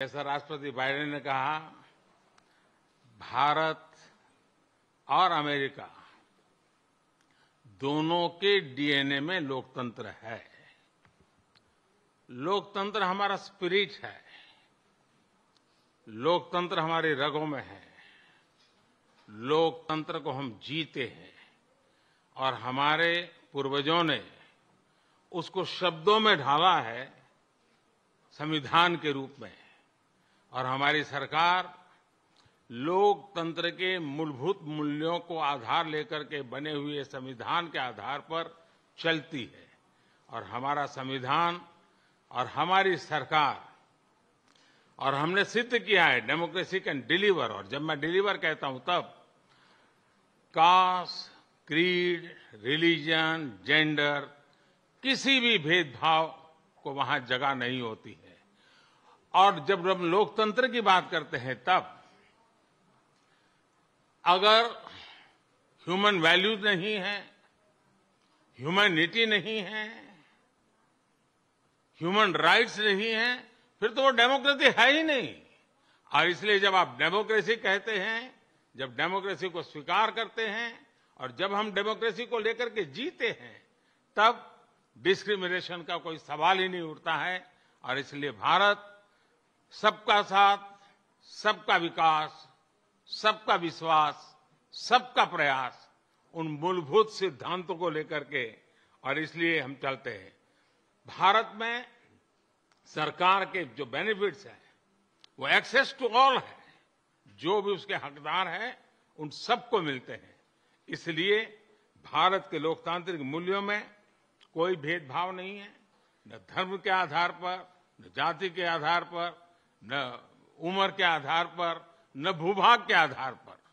जैसा राष्ट्रपति बाइडेन ने कहा भारत और अमेरिका दोनों के डीएनए में लोकतंत्र है लोकतंत्र हमारा स्पिरिट है लोकतंत्र हमारे रगों में है लोकतंत्र को हम जीते हैं और हमारे पूर्वजों ने उसको शब्दों में ढाला है संविधान के रूप में और हमारी सरकार लोकतंत्र के मूलभूत मूल्यों को आधार लेकर के बने हुए संविधान के आधार पर चलती है और हमारा संविधान और हमारी सरकार और हमने सिद्ध किया है डेमोक्रेसी कैन डिलीवर और जब मैं डिलीवर कहता हूं तब कास्ट क्रीड रिलीजन जेंडर किसी भी भेदभाव को वहां जगह नहीं होती है और जब हम लोकतंत्र की बात करते हैं तब अगर ह्यूमन वैल्यूज नहीं है ह्यूमैनिटी नहीं है ह्यूमन राइट्स नहीं है फिर तो वो डेमोक्रेसी है ही नहीं और इसलिए जब आप डेमोक्रेसी कहते हैं जब डेमोक्रेसी को स्वीकार करते हैं और जब हम डेमोक्रेसी को लेकर के जीते हैं तब डिस्क्रिमिनेशन का कोई सवाल ही नहीं उठता है और इसलिए भारत सबका साथ सबका विकास सबका विश्वास सबका प्रयास उन मूलभूत सिद्धांतों को लेकर के और इसलिए हम चलते हैं भारत में सरकार के जो बेनिफिट्स हैं वो एक्सेस टू ऑल है जो भी उसके हकदार हैं उन सबको मिलते हैं इसलिए भारत के लोकतांत्रिक मूल्यों में कोई भेदभाव नहीं है न धर्म के आधार पर न जाति के आधार पर न उम्र के आधार पर न भूभाग के आधार पर